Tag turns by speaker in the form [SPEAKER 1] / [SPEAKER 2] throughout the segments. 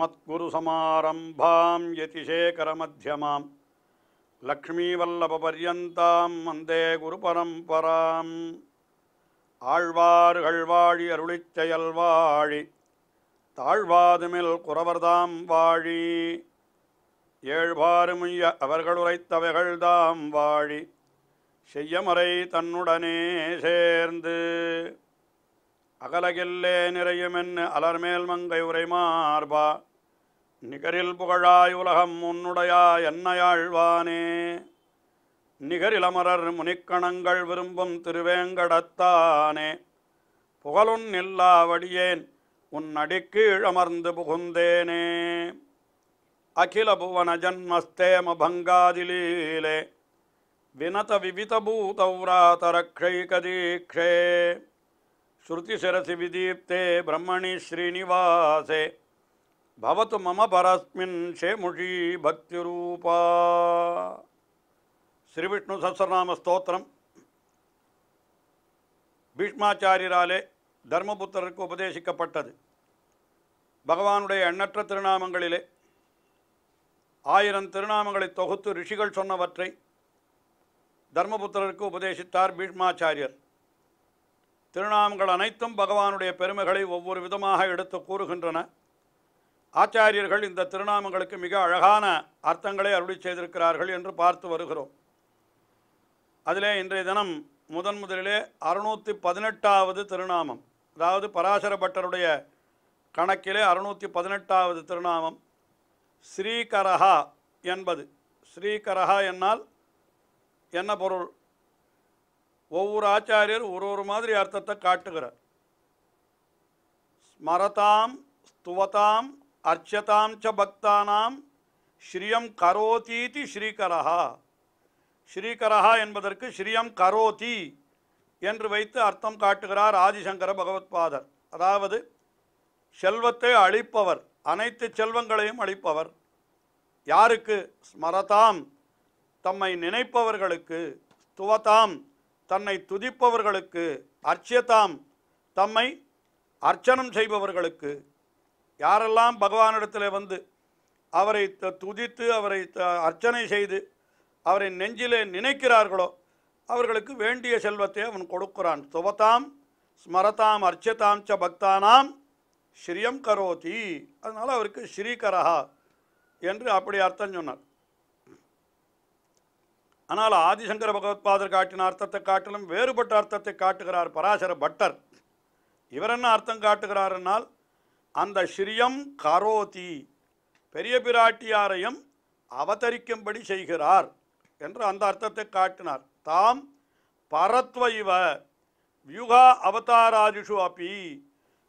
[SPEAKER 1] மத்குருசமாரம்பாம் யதிசேகரமத்தியமாம் லக்ஷ்மீவல்லபபர்யந்தாம் வந்தே குரு பரம்பராம் ஆழ்வார்கள் வாழி அருளிச்செயல் வாழி தாழ்வாதுமில் குறவர்தாம் வாழி ஏழ்வாறுமுய்ய அவர்களுரைத்தவைகள்தாம் வாழி செய்யமறை தன்னுடனே சேர்ந்து அகலகில்லே நிறையுமென்னு அலர்மேல் மங்கை உரை மார்பா நிகரில் புகழாய் உலகம் உன்னுடையாய் என்னையாழ்வானே நிகரிலமரர் முனிக்கணங்கள் விரும்பும் திருவேங்கடத்தானே புகழுன் இல்லாவடியேன் உன் அடிக்கீழ் அமர்ந்து புகுந்தேனே அகில புவன ஜன்மஸ்தேம ஜன்மஸ்தேமபங்காதிலீலே வினத விவித விவிதபூதௌராதரக்ஷைகதீக்ஷே ஸ்ருதிசிரசி விதீப்தே பிரம்மணி ஸ்ரீனிவாசே பவத்து மம பரஸ்மின் ஷேமுஷி பக்தி ரூபா ஸ்ரீவிஷ்ணு சஹசிரநாம ஸ்தோத்திரம் பீஷ்மாச்சாரியராலே தர்மபுத்திரருக்கு உபதேசிக்கப்பட்டது பகவானுடைய எண்ணற்ற திருநாமங்களிலே ஆயிரம் திருநாமங்களை தொகுத்து ரிஷிகள் சொன்னவற்றை தர்மபுத்திரருக்கு உபதேசித்தார் பீஷ்மாச்சாரியர் திருநாமங்கள் அனைத்தும் பகவானுடைய பெருமைகளை ஒவ்வொரு விதமாக எடுத்து கூறுகின்றன ஆச்சாரியர்கள் இந்த திருநாமங்களுக்கு மிக அழகான அர்த்தங்களை அருளி செய்திருக்கிறார்கள் என்று பார்த்து வருகிறோம் அதிலே இன்றைய தினம் முதன் முதலிலே அறுநூற்றி பதினெட்டாவது திருநாமம் அதாவது பராசர பட்டருடைய கணக்கிலே அறுநூற்றி பதினெட்டாவது திருநாமம் ஸ்ரீகரஹா என்பது ஸ்ரீகரஹா என்னால் என்ன பொருள் ஒவ்வொரு ஆச்சாரியர் ஒரு ஒரு மாதிரி அர்த்தத்தை காட்டுகிறார் ஸ்மரதாம் ஸ்துவதாம் அர்ச்சதாம் ச பக்தானாம் ஸ்ரீயம் கரோதீதி ஸ்ரீகரஹா ஸ்ரீகரஹா என்பதற்கு ஸ்ரீயம் கரோதி என்று வைத்து அர்த்தம் காட்டுகிறார் ஆதிசங்கர பகவத்பாதர் அதாவது செல்வத்தை அழிப்பவர் அனைத்து செல்வங்களையும் அழிப்பவர் யாருக்கு ஸ்மரதாம் தம்மை நினைப்பவர்களுக்கு துவதாம் தன்னை துதிப்பவர்களுக்கு அர்ச்சியதாம் தம்மை அர்ச்சனம் செய்பவர்களுக்கு யாரெல்லாம் பகவானிடத்தில் வந்து அவரை துதித்து அவரை அர்ச்சனை செய்து அவரை நெஞ்சிலே நினைக்கிறார்களோ அவர்களுக்கு வேண்டிய செல்வத்தை அவன் கொடுக்கிறான் துவத்தாம் ஸ்மரதாம் அர்ச்சதாம் ச பக்தானாம் ஸ்ரீயம் கரோதி அதனால் அவருக்கு ஸ்ரீகரஹா என்று அப்படி அர்த்தம் சொன்னார் ஆனால் ஆதிசங்கர பகவத்பாதர் காட்டின அர்த்தத்தை காட்டிலும் வேறுபட்ட அர்த்தத்தை காட்டுகிறார் பராசர பட்டர் இவர் என்ன அர்த்தம் காட்டுகிறார் என்னால் அந்த ஸ்ரீயம் கரோதி பெரிய பிராட்டியாரையும் அவதரிக்கும்படி செய்கிறார் என்று அந்த அர்த்தத்தை காட்டினார் தாம் பரத்வ இவ வியூகா அவதாராதிஷு அப்பி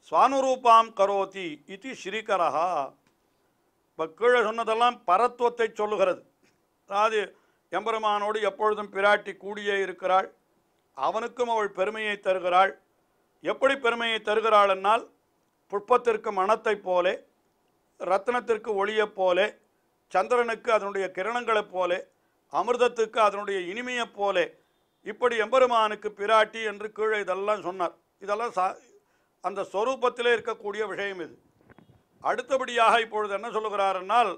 [SPEAKER 1] சுவானுரூபாம் கரோதி இது ஸ்ரீகரஹா இப்போ கீழே சொன்னதெல்லாம் பரத்துவத்தை சொல்லுகிறது அதாவது எம்பெருமானோடு எப்பொழுதும் பிராட்டி கூடியே இருக்கிறாள் அவனுக்கும் அவள் பெருமையை தருகிறாள் எப்படி பெருமையை தருகிறாள் என்னால் புட்பத்திற்கு மனத்தைப் போலே ரத்னத்திற்கு ஒளியைப் போலே சந்திரனுக்கு அதனுடைய கிரணங்களைப் போலே அமிர்தத்துக்கு அதனுடைய இனிமையைப் போலே இப்படி எம்பெருமானுக்கு பிராட்டி என்று கீழே இதெல்லாம் சொன்னார் இதெல்லாம் சா அந்த ஸ்வரூபத்திலே இருக்கக்கூடிய விஷயம் இது அடுத்தபடியாக இப்பொழுது என்ன என்னால்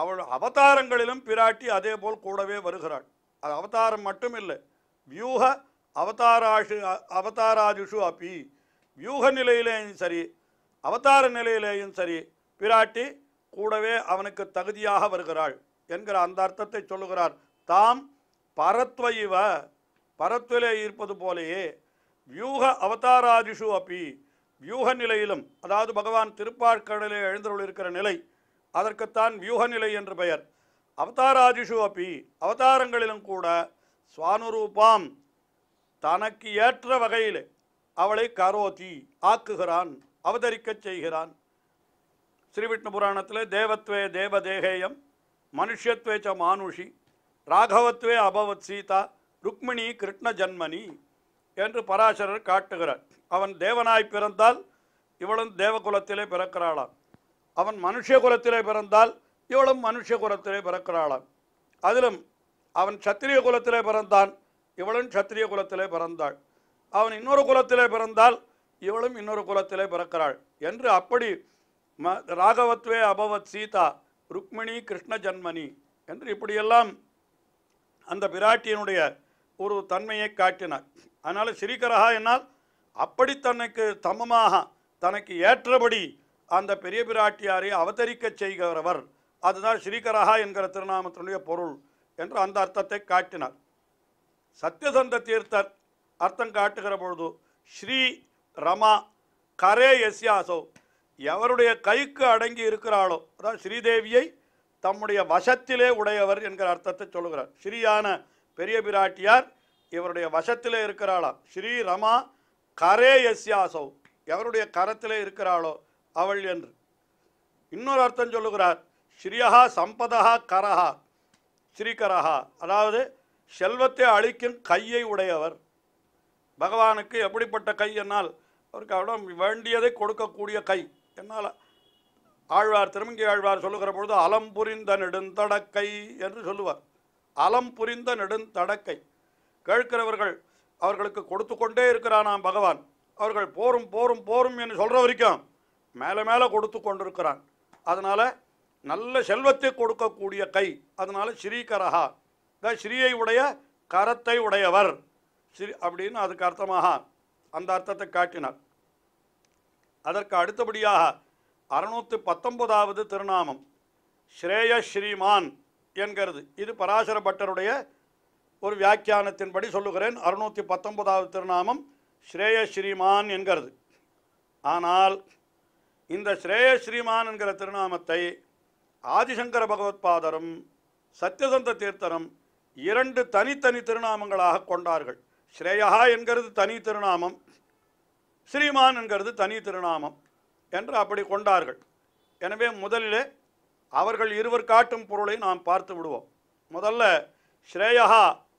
[SPEAKER 1] அவள் அவதாரங்களிலும் பிராட்டி அதே போல் கூடவே வருகிறாள் அது அவதாரம் மட்டும் இல்லை வியூக அவதாராஷு அவதாராதிஷு அப்பி வியூக நிலையிலேயும் சரி அவதார நிலையிலேயும் சரி பிராட்டி கூடவே அவனுக்கு தகுதியாக வருகிறாள் என்கிற அந்த அர்த்தத்தை சொல்லுகிறார் தாம் பரத்வ இவ பரத்விலே இருப்பது போலேயே வியூக அவதாராதிஷு அப்பி வியூக நிலையிலும் அதாவது பகவான் திருப்பாற்கடலே எழுந்தருள் இருக்கிற நிலை அதற்குத்தான் வியூக நிலை என்று பெயர் அவதாராதிஷு அப்பி அவதாரங்களிலும் கூட சுவானுரூபாம் தனக்கு ஏற்ற வகையில் அவளை காரோதி ஆக்குகிறான் அவதரிக்கச் செய்கிறான் ஸ்ரீவிஷ்ணு புராணத்தில் தேவத்வே தேகேயம் மனுஷத்வே ச மானுஷி ராகவத்வே அபவத் சீதா ருக்மிணி கிருஷ்ண ஜன்மனி என்று பராசரர் காட்டுகிறார் அவன் தேவனாய் பிறந்தால் இவளும் தேவகுலத்திலே பிறக்கிறாளாம் அவன் மனுஷகுலத்திலே குலத்திலே பிறந்தால் இவளும் மனுஷகுலத்திலே குலத்திலே பிறக்கிறாளாம் அதிலும் அவன் சத்திரிய குலத்திலே பிறந்தான் இவளும் சத்திரிய குலத்திலே பிறந்தாள் அவன் இன்னொரு குலத்திலே பிறந்தால் இவளும் இன்னொரு குலத்திலே பிறக்கிறாள் என்று அப்படி ம ராகவத்வே அபவத் சீதா ருக்மிணி கிருஷ்ண ஜன்மணி என்று இப்படியெல்லாம் அந்த பிராட்டியினுடைய ஒரு தன்மையை காட்டினார் அதனால் ஸ்ரீகரகா என்னால் அப்படி தனக்கு தமமாக தனக்கு ஏற்றபடி அந்த பெரிய பிராட்டியாரை அவதரிக்க செய்கிறவர் அதுதான் ஸ்ரீகரகா என்கிற திருநாமத்தினுடைய பொருள் என்று அந்த அர்த்தத்தை காட்டினார் சத்யசந்த தீர்த்தர் அர்த்தம் காட்டுகிற பொழுது ஸ்ரீ ரமா கரே எஸ்யாசோ எவருடைய கைக்கு அடங்கி இருக்கிறாளோ அதாவது ஸ்ரீதேவியை தம்முடைய வசத்திலே உடையவர் என்கிற அர்த்தத்தை சொல்லுகிறார் ஸ்ரீயான பெரிய பிராட்டியார் இவருடைய வசத்திலே இருக்கிறாளா ஸ்ரீ ரமா கரே எஸ்யாசோ எவருடைய கரத்திலே இருக்கிறாளோ அவள் என்று இன்னொரு அர்த்தம் சொல்லுகிறார் ஸ்ரீயஹா சம்பதா கரஹா ஸ்ரீகரஹா அதாவது செல்வத்தை அழிக்கும் கையை உடையவர் பகவானுக்கு எப்படிப்பட்ட கை என்னால் அவருக்கு அவிடம் வேண்டியதை கொடுக்கக்கூடிய கை என்னால் ஆழ்வார் திருமங்கி ஆழ்வார் சொல்லுகிற பொழுது அலம் புரிந்த நெடுந்தடக்கை என்று சொல்லுவார் அலம் புரிந்த நெடுந்தடக்கை கேட்கிறவர்கள் அவர்களுக்கு கொடுத்து கொண்டே இருக்கிறானாம் பகவான் அவர்கள் போரும் போரும் போரும் என்று சொல்கிற வரைக்கும் மேலே மேலே கொடுத்து கொண்டிருக்கிறான் அதனால் நல்ல செல்வத்தை கொடுக்கக்கூடிய கை அதனால் ஸ்ரீகரஹா இந்த ஸ்ரீயை உடைய கரத்தை உடையவர் சரி அப்படின்னு அதுக்கு அர்த்தமாக அந்த அர்த்தத்தை காட்டினார் அதற்கு அடுத்தபடியாக அறுநூற்றி பத்தொன்பதாவது திருநாமம் ஸ்ரேய ஸ்ரீமான் என்கிறது இது பராசர பட்டருடைய ஒரு வியாக்கியானத்தின்படி சொல்லுகிறேன் அறுநூற்றி பத்தொன்பதாவது திருநாமம் ஸ்ரேய ஸ்ரீமான் என்கிறது ஆனால் இந்த ஸ்ரேய ஸ்ரீமான் என்கிற திருநாமத்தை ஆதிசங்கர பகவத்பாதரும் சத்யசந்த தீர்த்தரும் இரண்டு தனித்தனி திருநாமங்களாக கொண்டார்கள் ஸ்ரேயா என்கிறது தனி திருநாமம் ஸ்ரீமான் என்கிறது தனி திருநாமம் என்று அப்படி கொண்டார்கள் எனவே முதலில் அவர்கள் இருவர் காட்டும் பொருளை நாம் பார்த்து விடுவோம் முதல்ல ஸ்ரேயா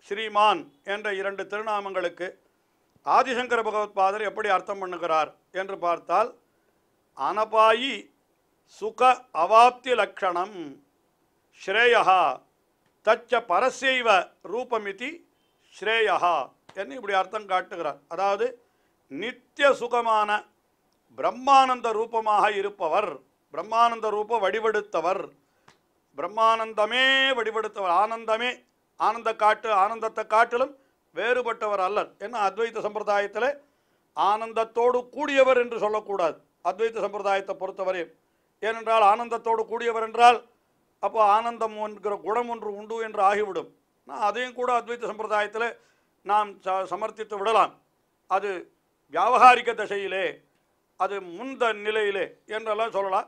[SPEAKER 1] ஸ்ரீமான் என்ற இரண்டு திருநாமங்களுக்கு ஆதிசங்கர பகவத்பாதர் எப்படி அர்த்தம் பண்ணுகிறார் என்று பார்த்தால் அனபாயி சுக அவாப்தி லக்ஷணம் ஸ்ரேயா தச்ச பரசைவ ரூபமிதி ஸ்ரேயா என்ன இப்படி அர்த்தம் காட்டுகிறார் அதாவது நித்திய சுகமான பிரம்மானந்த ரூபமாக இருப்பவர் பிரம்மானந்த ரூப வடிவெடுத்தவர் பிரம்மானந்தமே வடிவெடுத்தவர் ஆனந்தமே ஆனந்த காட்டு ஆனந்தத்தை காட்டிலும் வேறுபட்டவர் அல்லர் ஏன்னா அத்வைத்த சம்பிரதாயத்தில் ஆனந்தத்தோடு கூடியவர் என்று சொல்லக்கூடாது அத்வைத்த சம்பிரதாயத்தை பொறுத்தவரை ஏனென்றால் ஆனந்தத்தோடு கூடியவர் என்றால் அப்போ ஆனந்தம் என்கிற குணம் ஒன்று உண்டு என்று ஆகிவிடும் நான் அதையும் கூட அத்வைத்த சம்பிரதாயத்தில் நாம் சமர்த்தித்து விடலாம் அது வியாபகாரிக தசையிலே அது முந்த நிலையிலே என்றெல்லாம் சொல்லலாம்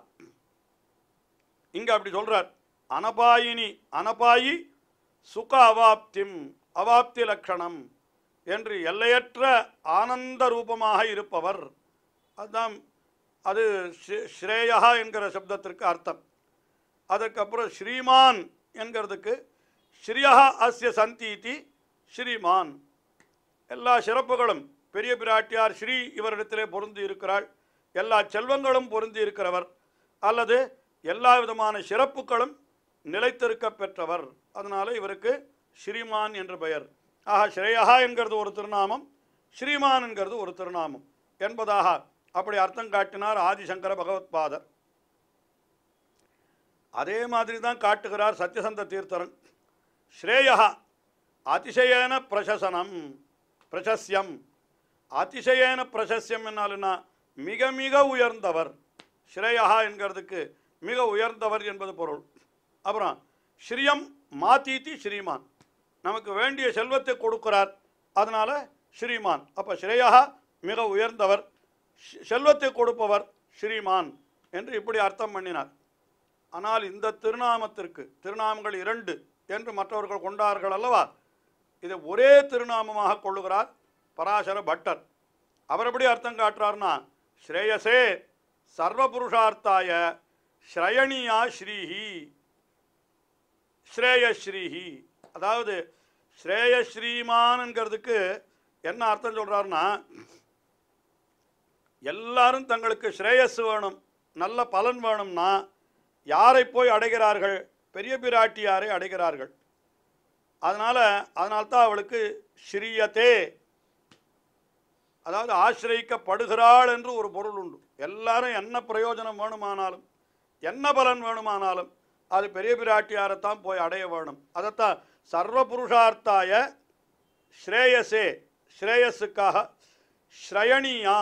[SPEAKER 1] இங்கே அப்படி சொல்றார் அனபாயினி அனபாயி சுக அவாப்திம் அவாப்தி லக்ஷணம் என்று எல்லையற்ற ஆனந்த ரூபமாக இருப்பவர் அதுதான் அது ஸ்ரேயா என்கிற சப்தத்திற்கு அர்த்தம் அதுக்கப்புறம் ஸ்ரீமான் என்கிறதுக்கு ஸ்ரீயா அஸ்ய சந்தி ஸ்ரீமான் எல்லா சிறப்புகளும் பெரிய பிராட்டியார் ஸ்ரீ இவரிடத்திலே பொருந்தி இருக்கிறாள் எல்லா செல்வங்களும் பொருந்தி இருக்கிறவர் அல்லது எல்லா விதமான சிறப்புகளும் நிலைத்திருக்க பெற்றவர் அதனால் இவருக்கு ஸ்ரீமான் என்ற பெயர் ஆக ஸ்ரேயா என்கிறது ஒரு திருநாமம் ஸ்ரீமான் என்கிறது ஒரு திருநாமம் என்பதாக அப்படி அர்த்தம் காட்டினார் ஆதிசங்கர பகவத்பாதர் அதே மாதிரி தான் காட்டுகிறார் சத்யசந்த தீர்த்தரன் ஸ்ரேயா அதிசயன பிரசசனம் பிரசஸ்யம் அதிசயன பிரசஸ்யம் என்னாலுன்னா மிக மிக உயர்ந்தவர் ஸ்ரேயா என்கிறதுக்கு மிக உயர்ந்தவர் என்பது பொருள் அப்புறம் ஸ்ரீயம் மாத்தீத்தி ஸ்ரீமான் நமக்கு வேண்டிய செல்வத்தை கொடுக்கிறார் அதனால் ஸ்ரீமான் அப்போ ஸ்ரேயா மிக உயர்ந்தவர் செல்வத்தை கொடுப்பவர் ஸ்ரீமான் என்று இப்படி அர்த்தம் பண்ணினார் ஆனால் இந்த திருநாமத்திற்கு திருநாமங்கள் இரண்டு என்று மற்றவர்கள் கொண்டார்கள் அல்லவா இதை ஒரே திருநாமமாக கொள்ளுகிறார் பராசர பட்டர் அவர் எப்படி அர்த்தம் காட்டுறார்னா ஸ்ரேயசே சர்வபுருஷார்த்தாய ஸ்ரயணியா ஸ்ரீஹி ஸ்ரேயஸ்ரீஹி அதாவது ஸ்ரேயஸ்ரீமான்ங்கிறதுக்கு என்ன அர்த்தம் சொல்கிறாருன்னா எல்லாரும் தங்களுக்கு ஸ்ரேயஸ் வேணும் நல்ல பலன் வேணும்னா யாரை போய் அடைகிறார்கள் பெரிய பிராட்டியாரை அடைகிறார்கள் அதனால் அதனால்தான் அவளுக்கு ஸ்ரீயத்தே அதாவது ஆசிரியக்கப்படுகிறாள் என்று ஒரு பொருள் உண்டு எல்லாரும் என்ன பிரயோஜனம் வேணுமானாலும் என்ன பலன் வேணுமானாலும் அது பெரிய பிராட்டியாரைத்தான் போய் அடைய வேணும் அதைத்தான் சர்வ புருஷார்த்தாய ஸ்ரேயசே ஸ்ரேயஸுக்காக ஸ்ரயணியா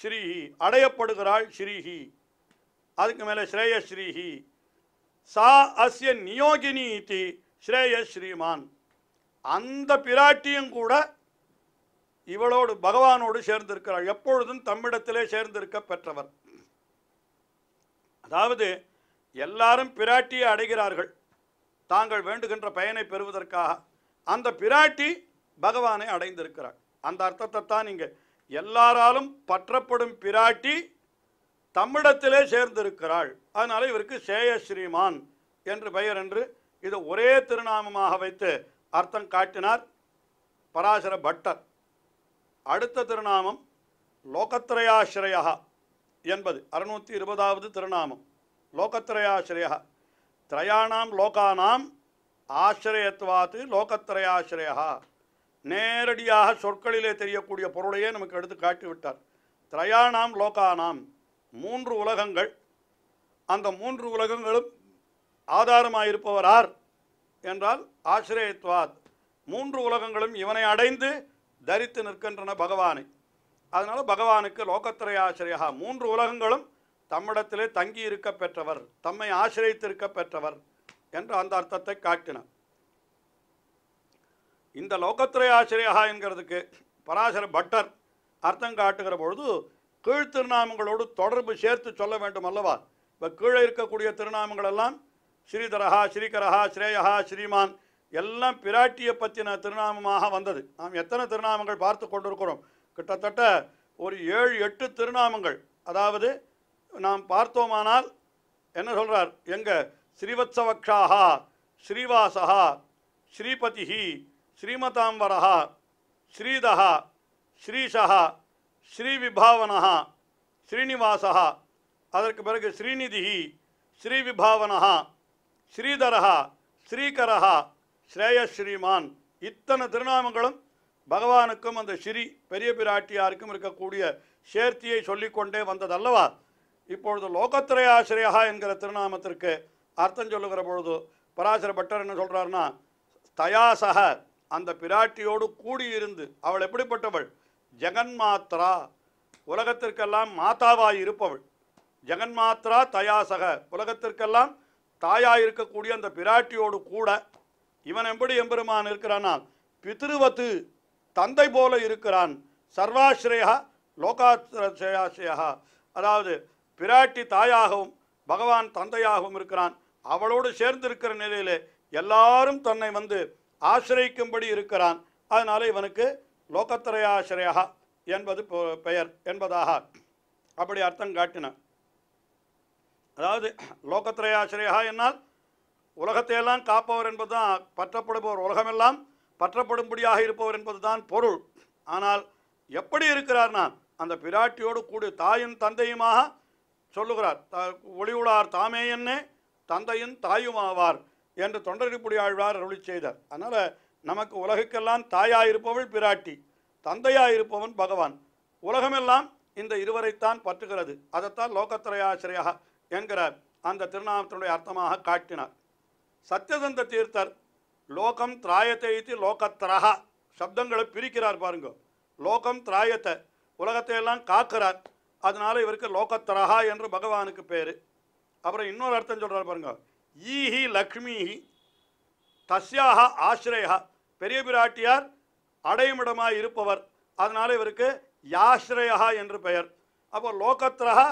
[SPEAKER 1] ஸ்ரீஹி அடையப்படுகிறாள் ஸ்ரீஹி அதுக்கு மேலே ஸ்ரேயஸ்ரீஹி சா அஸ்ய நியோகினி ஸ்ரேய ஸ்ரீமான் அந்த பிராட்டியும் கூட இவளோடு பகவானோடு சேர்ந்திருக்கிறாள் எப்பொழுதும் தம்மிடத்திலே சேர்ந்திருக்க பெற்றவர் அதாவது எல்லாரும் பிராட்டியை அடைகிறார்கள் தாங்கள் வேண்டுகின்ற பயனை பெறுவதற்காக அந்த பிராட்டி பகவானை அடைந்திருக்கிறார் அந்த அர்த்தத்தை தான் நீங்கள் எல்லாராலும் பற்றப்படும் பிராட்டி தம்மிடத்திலே சேர்ந்திருக்கிறாள் அதனால் இவருக்கு சேயஸ்ரீமான் என்று பெயர் என்று இது ஒரே திருநாமமாக வைத்து அர்த்தம் காட்டினார் பராசர பட்டர் அடுத்த திருநாமம் லோகத்திரயாசிரயா என்பது அறுநூற்றி இருபதாவது திருநாமம் லோகத்திரயாசிரயா திரையாணாம் லோகானாம் ஆசிரியத்துவாத்து லோகத்திரயாசிரயா நேரடியாக சொற்களிலே தெரியக்கூடிய பொருளையே நமக்கு எடுத்து காட்டிவிட்டார் திரையாணாம் லோகானாம் மூன்று உலகங்கள் அந்த மூன்று உலகங்களும் ஆதாரமாயிருப்பவர் ஆர் என்றால் ஆசிரியத்வாத் மூன்று உலகங்களும் இவனை அடைந்து தரித்து நிற்கின்றன பகவானை அதனால் பகவானுக்கு லோகத்திரை ஆசிரியகா மூன்று உலகங்களும் தம்மிடத்திலே தங்கி இருக்க பெற்றவர் தம்மை ஆசிரியத்திருக்க பெற்றவர் என்று அந்த அர்த்தத்தை காட்டினார் இந்த லோகத்திரை ஆசிரியகா என்கிறதுக்கு பராசர பட்டர் அர்த்தம் காட்டுகிற பொழுது கீழ் திருநாமங்களோடு தொடர்பு சேர்த்து சொல்ல வேண்டும் அல்லவா இப்போ கீழே இருக்கக்கூடிய திருநாமங்கள் எல்லாம் ஸ்ரீதரஹா ஸ்ரீகரஹா ஸ்ரேயஹா ஸ்ரீமான் எல்லாம் பிராட்டியை பற்றின திருநாமமாக வந்தது நாம் எத்தனை திருநாமங்கள் பார்த்து கொண்டிருக்கிறோம் கிட்டத்தட்ட ஒரு ஏழு எட்டு திருநாமங்கள் அதாவது நாம் பார்த்தோமானால் என்ன சொல்கிறார் எங்கள் ஸ்ரீவத்சவக்ஷாகா ஸ்ரீவாசகா ஸ்ரீபதிஹி ஸ்ரீமதாம்பரஹா ஸ்ரீதஹா ஸ்ரீஷா ஸ்ரீவிபாவனஹா ஸ்ரீனிவாசா அதற்கு பிறகு ஸ்ரீநிதிஹி ஸ்ரீவிபாவனஹா ஸ்ரீதரஹா ஸ்ரீகரஹா ஸ்ரீமான் இத்தனை திருநாமங்களும் பகவானுக்கும் அந்த ஸ்ரீ பெரிய பிராட்டியாருக்கும் இருக்கக்கூடிய சேர்த்தியை சொல்லிக்கொண்டே வந்ததல்லவா இப்பொழுது லோகத்திரையாசிரியா என்கிற திருநாமத்திற்கு அர்த்தம் சொல்லுகிற பொழுது பராசர பட்டர் என்ன சொல்கிறாருன்னா தயாசக அந்த பிராட்டியோடு கூடியிருந்து அவள் எப்படிப்பட்டவள் ஜெகன் மாத்ரா உலகத்திற்கெல்லாம் மாதாவாய் இருப்பவள் ஜெகன் மாத்ரா தயாசக உலகத்திற்கெல்லாம் தாயா இருக்கக்கூடிய அந்த பிராட்டியோடு கூட இவன் எப்படி எம்பெருமான் இருக்கிறானால் பித்ருவத்து தந்தை போல இருக்கிறான் சர்வாசிரயா லோகாஸ்ரயாஸ்ரயா அதாவது பிராட்டி தாயாகவும் பகவான் தந்தையாகவும் இருக்கிறான் அவளோடு சேர்ந்து இருக்கிற நிலையிலே எல்லாரும் தன்னை வந்து ஆசிரியக்கும்படி இருக்கிறான் அதனால் இவனுக்கு லோகத்திரையாசிரயா என்பது பெயர் என்பதாக அப்படி அர்த்தம் காட்டினான் அதாவது லோகத்திரையாசிரியா என்னால் உலகத்தையெல்லாம் காப்பவர் என்பது தான் பற்றப்படுபவர் உலகமெல்லாம் பற்றப்படும்படியாக இருப்பவர் என்பதுதான் பொருள் ஆனால் எப்படி இருக்கிறார் நான் அந்த பிராட்டியோடு கூடிய தாயும் தந்தையுமாக சொல்லுகிறார் த ஒளியுளார் தாமே என்னே தந்தையும் தாயும் ஆவார் என்று தொண்டரிப்புடி ஆழ்வார் அருளி செய்தார் அதனால் நமக்கு உலகுக்கெல்லாம் தாயாக இருப்பவள் பிராட்டி தந்தையாக இருப்பவன் பகவான் உலகமெல்லாம் இந்த இருவரைத்தான் பற்றுகிறது அதைத்தான் லோகத்திரையாசிரியாக என்கிற அந்த திருநாமத்தினுடைய அர்த்தமாக காட்டினார் சத்யசந்த தீர்த்தர் லோகம் திராயத்தை இது லோகத்திரகா சப்தங்களை பிரிக்கிறார் பாருங்க லோகம் திராயத்தை உலகத்தை எல்லாம் காக்கிறார் அதனால இவருக்கு லோகத்திரகா என்று பகவானுக்கு பேர் அப்புறம் இன்னொரு அர்த்தம் சொல்கிறார் பாருங்க ஈஹி லக்ஷ்மிஹி தஸ்யாக ஆசிரயா பெரிய பிராட்டியார் அடைமிடமாக இருப்பவர் அதனால் இவருக்கு யாஸ்ரயா என்று பெயர் அப்போ லோகத்ரஹா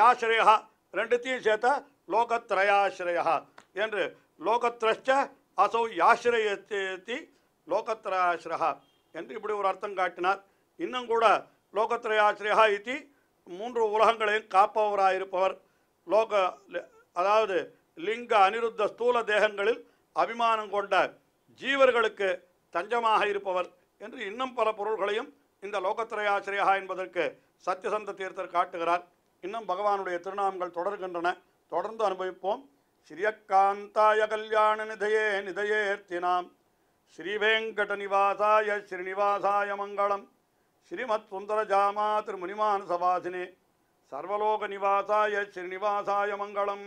[SPEAKER 1] யாஸ்ரயா ரெண்டுத்தையும் சேர்த்தா லோகத்ரயாசிரயா என்று லோகத்ரஷ்ட அசௌ யாசிரயத்தி லோகத்ரயாசிரா என்று இப்படி ஒரு அர்த்தம் காட்டினார் இன்னும் கூட லோகத்ரயாசிரயா இது மூன்று உலகங்களையும் காப்பவராயிருப்பவர் லோக அதாவது லிங்க அனிருத்த ஸ்தூல தேகங்களில் அபிமானம் கொண்ட ஜீவர்களுக்கு தஞ்சமாக இருப்பவர் என்று இன்னும் பல பொருள்களையும் இந்த லோகத்திரையாசிரியா என்பதற்கு சத்யசந்த தீர்த்தர் காட்டுகிறார் இன்னும் பகவானுடைய திருநாமங்கள் தொடர்கின்றன தொடர்ந்து அனுபவிப்போம் ஸ்ரீயக்காந்தாய கல்யாண நிதையே நிதையேர்த்தினாம் ஸ்ரீவேங்கட நிவாசாய ஸ்ரீனிவாசாய மங்களம் ஸ்ரீமத் சுந்தர ஜாமா திருமுனிமான சவாசினே சர்வலோக நிவாசாய ஸ்ரீனிவாசாய மங்களம்